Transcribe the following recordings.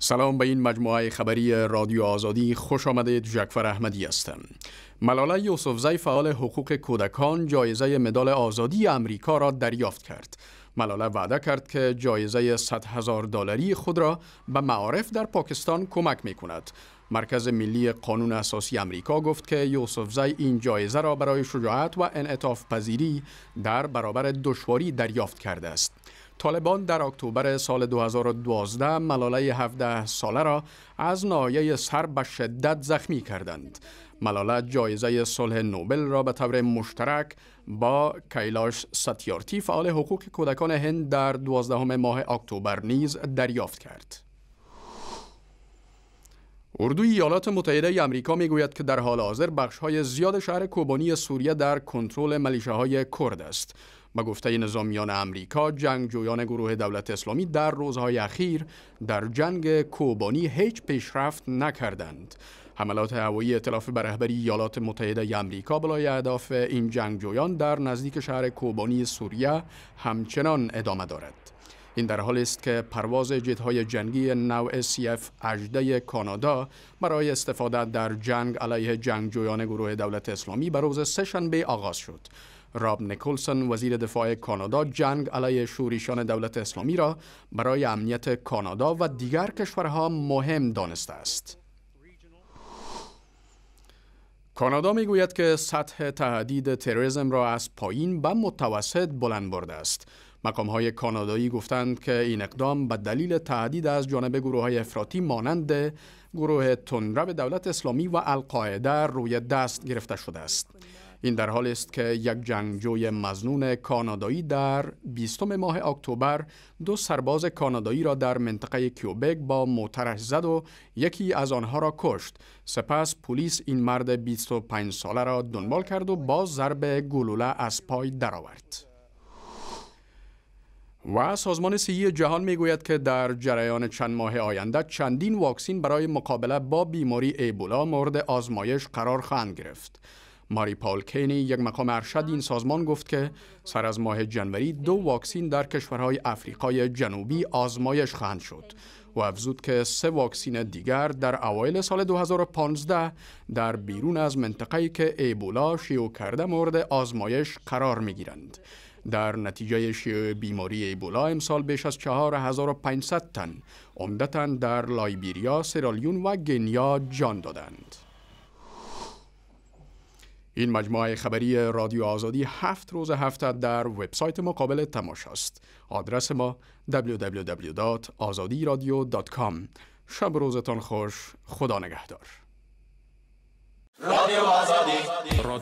سلام به این مجموعه خبری رادیو آزادی خوش آمدید جکفر احمدی هستم ملاله زی فعال حقوق کودکان جایزه مدال آزادی امریکا را دریافت کرد ملاله وعده کرد که جایزه 100 هزار دلاری خود را به معارف در پاکستان کمک می کند مرکز ملی قانون اساسی امریکا گفت که یوسف زی این جایزه را برای شجاعت و انعطاف پذیری در برابر دشواری دریافت کرده است طالبان در اکتبر سال 2012 ملاله 17 ساله را از نایه سر به شدت زخمی کردند. ملاله جایزه صلح نوبل را به طور مشترک با کیلاش ستیارتی فعال حقوق کودکان هند در 12 ماه اکتبر نیز دریافت کرد. اردوی ایالات متحده ای می میگوید که در حال حاضر های زیاد شهر کوبانی سوریه در کنترل های کرد است. با گفته نظامیان امریکا جنگجویان گروه دولت اسلامی در روزهای اخیر در جنگ کوبانی هیچ پیشرفت نکردند. حملات هوایی اطلاف بر رهبری ایالات متحده ای امریکا بلای اهداف این جنگجویان در نزدیک شهر کوبانی سوریه همچنان ادامه دارد. این در حالی است که پرواز جدهای جنگی نوع CF-18 کانادا برای استفاده در جنگ علیه جنگجویان گروه دولت اسلامی بر روز سهشنبه آغاز شد. راب نیکلسون وزیر دفاع کانادا جنگ علیه شوریشان دولت اسلامی را برای امنیت کانادا و دیگر کشورها مهم دانسته است. کانادا گوید که سطح تهدید تروریسم را از پایین به متوسط بلند برده است. مقام های کانادایی گفتند که این اقدام به دلیل تهدید از جانب گروه های افراطی مانند گروه تنرب دولت اسلامی و القاعده روی دست گرفته شده است این در حال است که یک جنگجوی مزنون کانادایی در 20 ماه اکتبر دو سرباز کانادایی را در منطقه کیوبک با موترش زد و یکی از آنها را کشت. سپس پلیس این مرد 25 ساله را دنبال کرد و با ضرب گلوله از پای درآورد. و سازمان سیهی جهان میگوید که در جریان چند ماه آینده چندین واکسین برای مقابله با بیماری ایبولا مورد آزمایش قرار خواهند گرفت. ماری پاول کینی یک مقام ارشد این سازمان گفت که سر از ماه جنوری دو واکسن در کشورهای آفریقای جنوبی آزمایش خواهند شد و افزود که سه واکسین دیگر در اوایل سال 2015 در بیرون از منطقه‌ای که ایبولا شیوع کرده مورد آزمایش قرار می‌گیرند. در نتیجه شیوع بیماری ایبولا امسال بیش از 4500 تن عمدتا در لایبیریا، سرالیون و گنیا جان دادند. این مجموعه خبری رادیو آزادی هفت روز هفته در وبسایت مقابل تماشا است. آدرس ما www.azadiradio.com شب روزتان خوش، خدا نگهدار. رادیو آزادی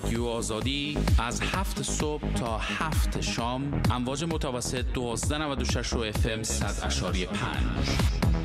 رادیو آزادی از هفت صبح تا هفت شام امواج متوسط 12.96 و اف ام FM 100.5